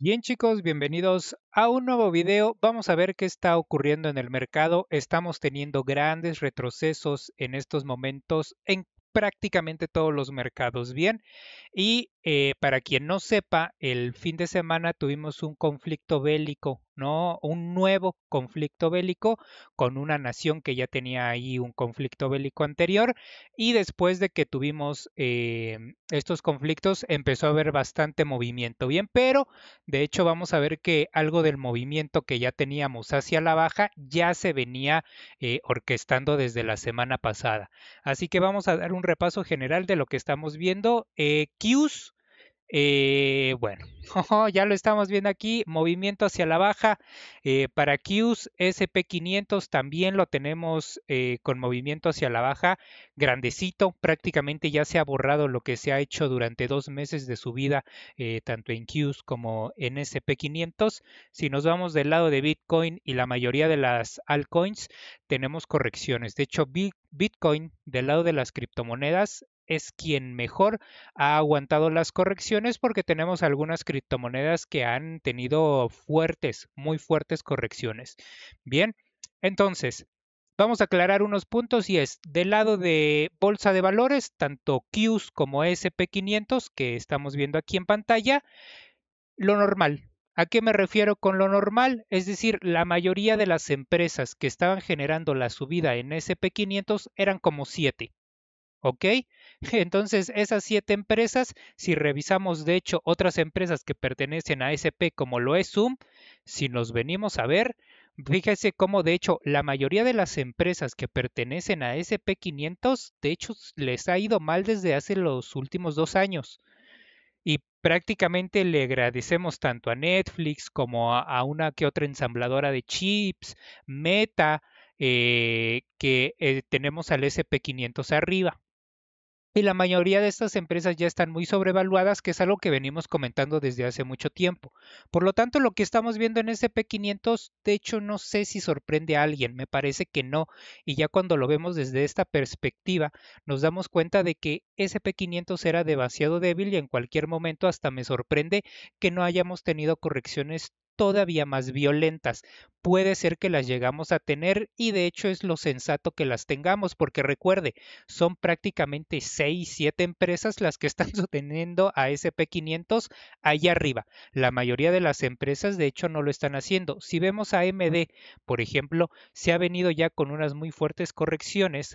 Bien chicos, bienvenidos a un nuevo video. Vamos a ver qué está ocurriendo en el mercado. Estamos teniendo grandes retrocesos en estos momentos en prácticamente todos los mercados. Bien, y eh, para quien no sepa, el fin de semana tuvimos un conflicto bélico, ¿no? Un nuevo conflicto bélico con una nación que ya tenía ahí un conflicto bélico anterior. Y después de que tuvimos eh, estos conflictos, empezó a haber bastante movimiento. Bien, pero de hecho vamos a ver que algo del movimiento que ya teníamos hacia la baja ya se venía eh, orquestando desde la semana pasada. Así que vamos a dar un repaso general de lo que estamos viendo. Eh, bueno, ya lo estamos viendo aquí, movimiento hacia la baja eh, para Qs, SP500 también lo tenemos eh, con movimiento hacia la baja, grandecito, prácticamente ya se ha borrado lo que se ha hecho durante dos meses de su vida tanto en Qs como en SP500. Si nos vamos del lado de Bitcoin y la mayoría de las altcoins, tenemos correcciones. De hecho, Bitcoin del lado de las criptomonedas es quien mejor ha aguantado las correcciones porque tenemos algunas criptomonedas que han tenido fuertes, muy fuertes correcciones. Bien, entonces, vamos a aclarar unos puntos y es del lado de bolsa de valores, tanto Qs como SP500 que estamos viendo aquí en pantalla, lo normal. ¿A qué me refiero con lo normal? Es decir, la mayoría de las empresas que estaban generando la subida en SP500 eran como 7. ¿Ok? Entonces, esas siete empresas, si revisamos de hecho otras empresas que pertenecen a SP como lo es Zoom, si nos venimos a ver, fíjese cómo de hecho la mayoría de las empresas que pertenecen a SP500, de hecho les ha ido mal desde hace los últimos dos años. Y prácticamente le agradecemos tanto a Netflix como a, una que otra ensambladora de chips, Meta, eh, que eh, tenemos al SP500 arriba y la mayoría de estas empresas ya están muy sobrevaluadas, que es algo que venimos comentando desde hace mucho tiempo. Por lo tanto, lo que estamos viendo en SP500, de hecho, no sé si sorprende a alguien, me parece que no. Y ya cuando lo vemos desde esta perspectiva, nos damos cuenta de que SP500 era demasiado débil y en cualquier momento hasta me sorprende que no hayamos tenido correcciones todavía más violentas. Puede ser que las llegamos a tener y de hecho es lo sensato que las tengamos porque recuerde, son prácticamente 6, 7 empresas las que están sosteniendo a SP500 allá arriba. La mayoría de las empresas de hecho no lo están haciendo. Si vemos a AMD, por ejemplo, se ha venido ya con unas muy fuertes correcciones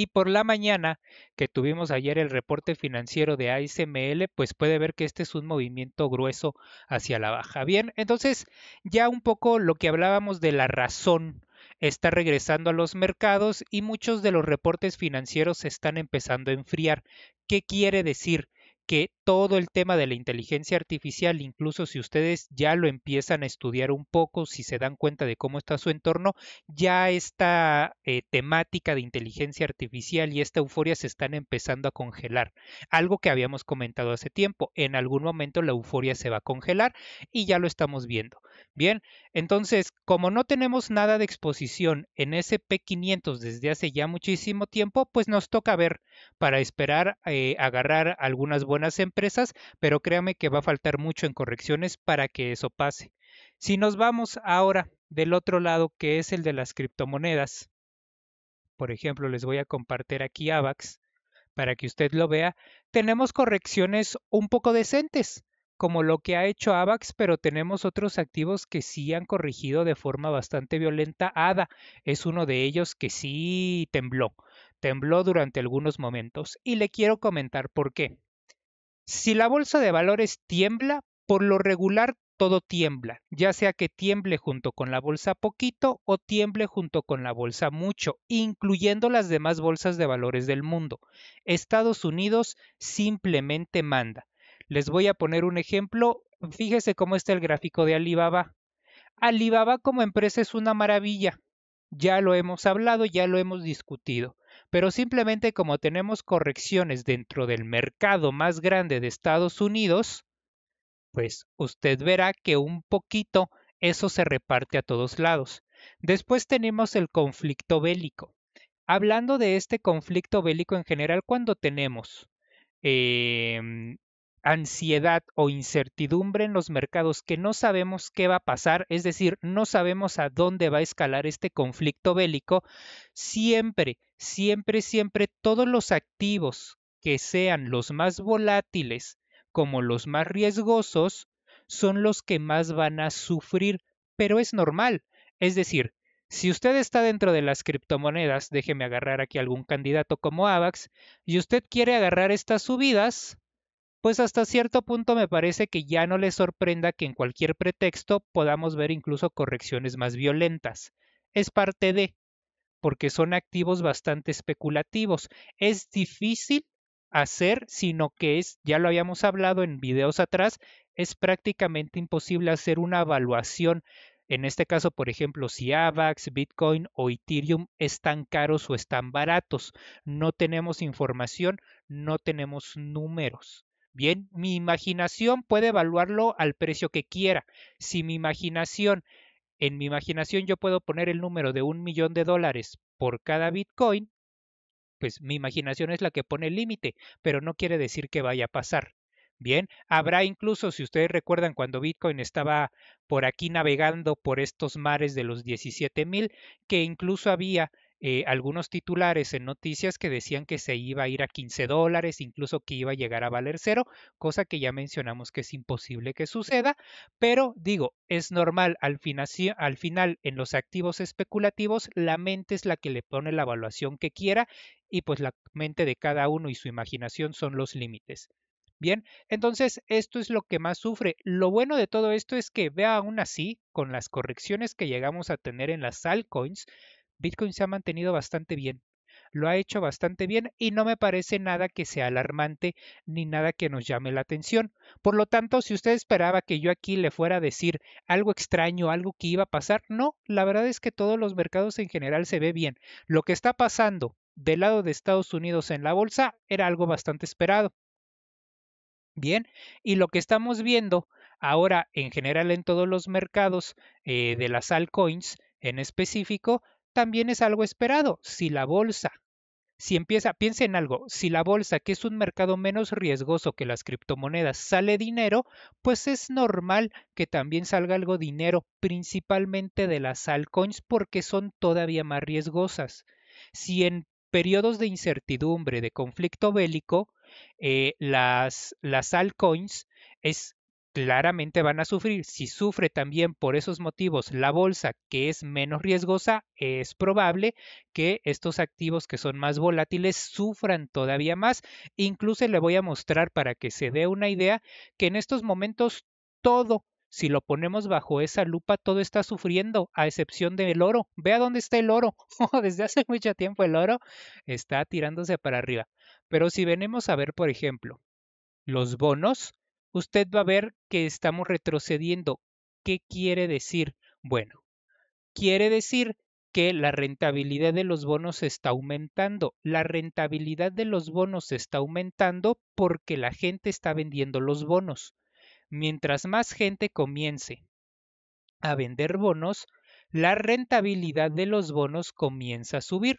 y por la mañana, que tuvimos ayer el reporte financiero de ASML, pues puede ver que este es un movimiento grueso hacia la baja. Bien, entonces ya un poco lo que hablábamos de la razón está regresando a los mercados y muchos de los reportes financieros se están empezando a enfriar. ¿Qué quiere decir? que todo el tema de la inteligencia artificial, incluso si ustedes ya lo empiezan a estudiar un poco, si se dan cuenta de cómo está su entorno, ya esta eh, temática de inteligencia artificial y esta euforia se están empezando a congelar. Algo que habíamos comentado hace tiempo, en algún momento la euforia se va a congelar y ya lo estamos viendo. Bien, entonces, como no tenemos nada de exposición en SP500 desde hace ya muchísimo tiempo, pues nos toca ver para esperar eh, agarrar algunas buenas las empresas, pero créame que va a faltar mucho en correcciones para que eso pase. Si nos vamos ahora del otro lado, que es el de las criptomonedas, por ejemplo, les voy a compartir aquí AVAX para que usted lo vea, tenemos correcciones un poco decentes, como lo que ha hecho AVAX, pero tenemos otros activos que sí han corregido de forma bastante violenta. ADA es uno de ellos que sí tembló, tembló durante algunos momentos. Y le quiero comentar por qué. Si la bolsa de valores tiembla, por lo regular todo tiembla, ya sea que tiemble junto con la bolsa poquito o tiemble junto con la bolsa mucho, incluyendo las demás bolsas de valores del mundo. Estados Unidos simplemente manda. Les voy a poner un ejemplo. Fíjese cómo está el gráfico de Alibaba. Alibaba como empresa es una maravilla. Ya lo hemos hablado, ya lo hemos discutido pero simplemente como tenemos correcciones dentro del mercado más grande de Estados Unidos, pues usted verá que un poquito eso se reparte a todos lados. Después tenemos el conflicto bélico. Hablando de este conflicto bélico en general, cuando tenemos em, ansiedad o incertidumbre en los mercados que no sabemos qué va a pasar, es decir, no sabemos a dónde va a escalar este conflicto bélico, siempre siempre, siempre todos los activos que sean los más volátiles como los más riesgosos son los que más van a sufrir, pero es normal. Es decir, si usted está dentro de las criptomonedas, déjeme agarrar aquí algún candidato como AVAX, y usted quiere agarrar estas subidas, pues hasta cierto punto me parece que ya no le sorprenda que en cualquier pretexto podamos ver incluso correcciones más violentas. Es parte de, porque son activos bastante especulativos. Es difícil hacer, sino que es, ya lo habíamos hablado en videos atrás, es prácticamente imposible hacer una evaluación. En este caso, por ejemplo, si AVAX, Bitcoin o Ethereum están caros o están baratos. No tenemos información, no tenemos números. Bien, mi imaginación puede evaluarlo al precio que quiera. Si mi imaginación en mi imaginación yo puedo poner el número de un millón de dólares por cada Bitcoin, pues mi imaginación es la que pone el límite, pero no quiere decir que vaya a pasar. Bien, habrá incluso, si ustedes recuerdan, cuando Bitcoin estaba por aquí navegando por estos mares de los 17,000, mil, que incluso había eh, algunos titulares en noticias que decían que se iba a ir a 15 dólares, incluso que iba a llegar a valer cero, cosa que ya mencionamos que es imposible que suceda, pero digo, es normal, al, final, al final en los activos especulativos la mente es la que le pone la evaluación que quiera y pues la mente de cada uno y su imaginación son los límites. Bien, entonces esto es lo que más sufre. Lo bueno de todo esto es que vea aún así, con las correcciones que llegamos a tener en las altcoins, Bitcoin se ha mantenido bastante bien. Lo ha hecho bastante bien y no me parece nada que sea alarmante ni nada que nos llame la atención. Por lo tanto, si usted esperaba que yo aquí le fuera a decir algo extraño, algo que iba a pasar, no, la verdad es que todos los mercados en general se ve bien. Lo que está pasando del lado de Estados Unidos en la bolsa era algo bastante esperado. Bien, y lo que estamos viendo ahora en general en todos los mercados eh, de las altcoins en específico también es algo esperado. Si la bolsa, si empieza, piensa en algo, si la bolsa, que es un mercado menos riesgoso que las criptomonedas, sale dinero, pues es normal que también salga algo dinero, principalmente de las altcoins, porque son todavía más riesgosas. Si en periodos de incertidumbre, de conflicto bélico, eh, las, las altcoins es claramente van a sufrir. Si sufre también por esos motivos la bolsa, que es menos riesgosa, es probable que estos activos que son más volátiles sufran todavía más. Incluso le voy a mostrar para que se dé una idea que en estos momentos todo, si lo ponemos bajo esa lupa, todo está sufriendo, a excepción del oro. Vea dónde está el oro. Desde hace mucho tiempo el oro está tirándose para arriba. Pero si venimos a ver, por ejemplo, los bonos, usted va a ver que estamos retrocediendo. ¿Qué quiere decir? Bueno, quiere decir que la rentabilidad de los bonos está aumentando. La rentabilidad de los bonos está aumentando porque la gente está vendiendo los bonos. Mientras más gente comience a vender bonos, la rentabilidad de los bonos comienza a subir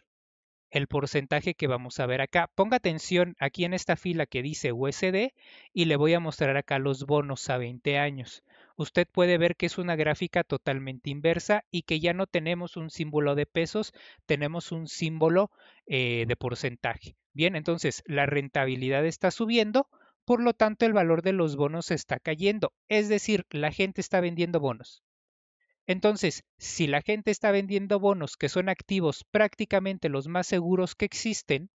el porcentaje que vamos a ver acá. Ponga atención aquí en esta fila que dice USD y le voy a mostrar acá los bonos a 20 años. Usted puede ver que es una gráfica totalmente inversa y que ya no tenemos un símbolo de pesos, tenemos un símbolo eh, de porcentaje. Bien, entonces la rentabilidad está subiendo, por lo tanto el valor de los bonos está cayendo, es decir, la gente está vendiendo bonos. Entonces, si la gente está vendiendo bonos que son activos prácticamente los más seguros que existen,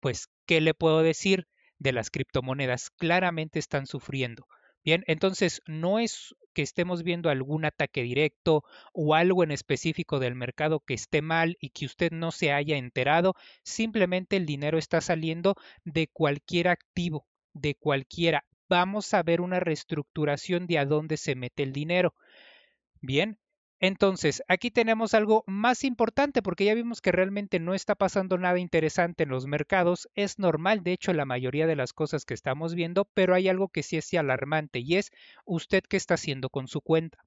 pues, ¿qué le puedo decir de las criptomonedas? Claramente están sufriendo. Bien, entonces no es que estemos viendo algún ataque directo o algo en específico del mercado que esté mal y que usted no se haya enterado, simplemente el dinero está saliendo de cualquier activo, de cualquiera, vamos a ver una reestructuración de a dónde se mete el dinero. Bien, entonces aquí tenemos algo más importante porque ya vimos que realmente no está pasando nada interesante en los mercados. Es normal, de hecho, la mayoría de las cosas que estamos viendo, pero hay algo que sí es alarmante y es usted qué está haciendo con su cuenta.